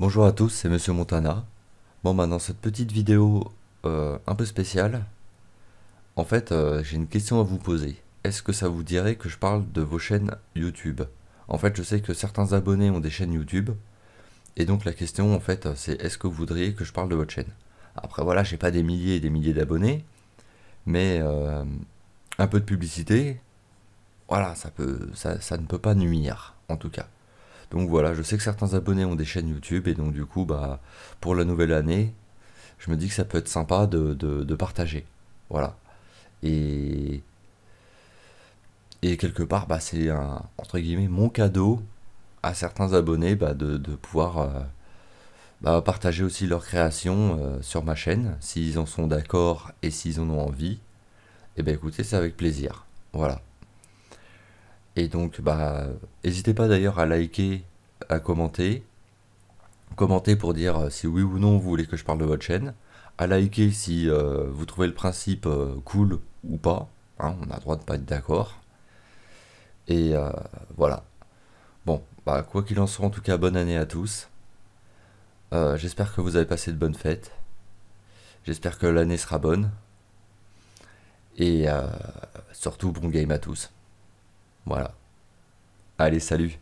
Bonjour à tous, c'est Monsieur Montana. Bon bah dans cette petite vidéo euh, un peu spéciale, en fait euh, j'ai une question à vous poser. Est-ce que ça vous dirait que je parle de vos chaînes YouTube En fait je sais que certains abonnés ont des chaînes YouTube, et donc la question en fait c'est est-ce que vous voudriez que je parle de votre chaîne Après voilà j'ai pas des milliers et des milliers d'abonnés, mais euh, un peu de publicité, voilà ça, peut, ça ne peut pas nuire en tout cas. Donc voilà, je sais que certains abonnés ont des chaînes YouTube et donc du coup, bah, pour la nouvelle année, je me dis que ça peut être sympa de, de, partager. Voilà. Et, et quelque part, bah, c'est un, entre guillemets, mon cadeau à certains abonnés bah, de, pouvoir euh, bah, partager aussi leurs créations euh, sur ma chaîne, s'ils en sont d'accord et s'ils en ont envie. Et eh bien écoutez, c'est avec plaisir. Voilà. Et donc, bah, n'hésitez pas d'ailleurs à liker, à commenter. Commenter pour dire euh, si oui ou non vous voulez que je parle de votre chaîne. À liker si euh, vous trouvez le principe euh, cool ou pas. Hein, on a le droit de pas être d'accord. Et voilà. Bon, bah, quoi qu'il en soit, en tout cas, bonne année à tous. J'espère que vous avez passé de bonnes fêtes. J'espère que l'année sera bonne. Et surtout, bon game à tous. Voilà. Allez, salut